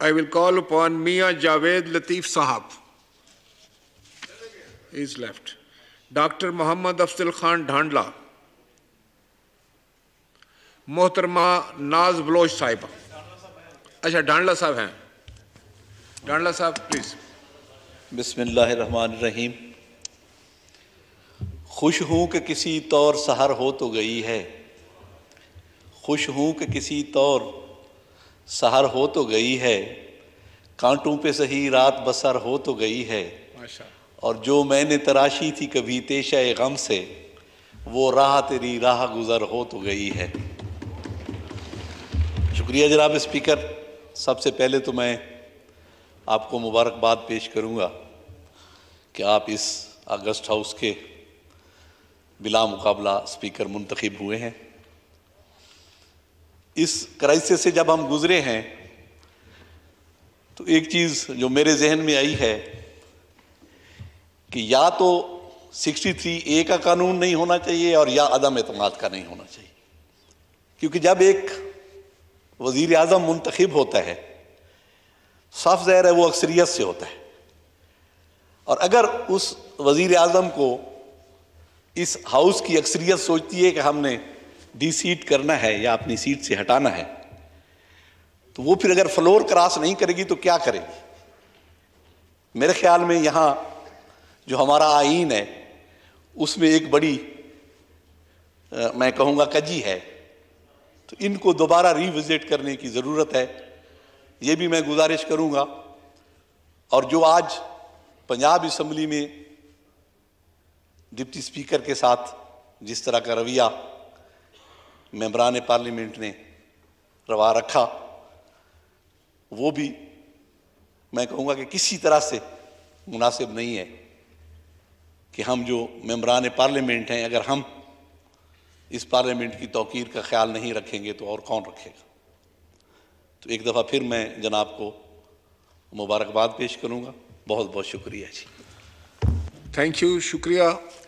I will call upon Mia Javed Latif Sahab. He is left. Dr. Muhammad Afzal Khan Dhandla. Mohtarma मोहतरमा नाज Bloch साहिबा अच्छा डांडला साहब हैं डांडला साहब प्लीज़ बिसमीम खुश हूँ कि किसी तौर सहर हो तो गई है खुश हूँ कि किसी तौर सहार हो तो गई है कांटों पे सही रात बसर हो तो गई है और जो मैंने तराशी थी कभी तेशा गम से वो राह तेरी राह गुज़र हो तो गई है शुक्रिया जनाब स्पीकर सबसे पहले तो मैं आपको मुबारकबाद पेश करूंगा कि आप इस अगस्त हाउस के बिला मुकाबला स्पीकर मुंतखब हुए हैं इस क्राइसिस से जब हम गुजरे हैं तो एक चीज़ जो मेरे जहन में आई है कि या तो 63 ए का कानून नहीं होना चाहिए और या अदम अतमाद का नहीं होना चाहिए क्योंकि जब एक वजीर अजम मंतखब होता है साफ जहर है वो अक्सरियत से होता है और अगर उस वजीर अजम को इस हाउस की अक्सरियत सोचती है कि हमने डी सीट करना है या अपनी सीट से हटाना है तो वो फिर अगर फ्लोर क्रॉस नहीं करेगी तो क्या करेगी मेरे ख्याल में यहाँ जो हमारा आइन है उसमें एक बड़ी आ, मैं कहूँगा कजी है तो इनको दोबारा रिविजिट करने की ज़रूरत है ये भी मैं गुजारिश करूँगा और जो आज पंजाब इसम्बली में डिप्टी स्पीकर के साथ जिस तरह का रवैया मेम्बरान पार्लियामेंट ने रवा रखा वो भी मैं कहूँगा कि किसी तरह से मुनासिब नहीं है कि हम जो मेम्बरान पार्लियामेंट हैं अगर हम इस पार्लियामेंट की तोकीर का ख्याल नहीं रखेंगे तो और कौन रखेगा तो एक दफ़ा फिर मैं जनाब को मुबारकबाद पेश करूँगा बहुत बहुत शुक्रिया जी थैंक यू शुक्रिया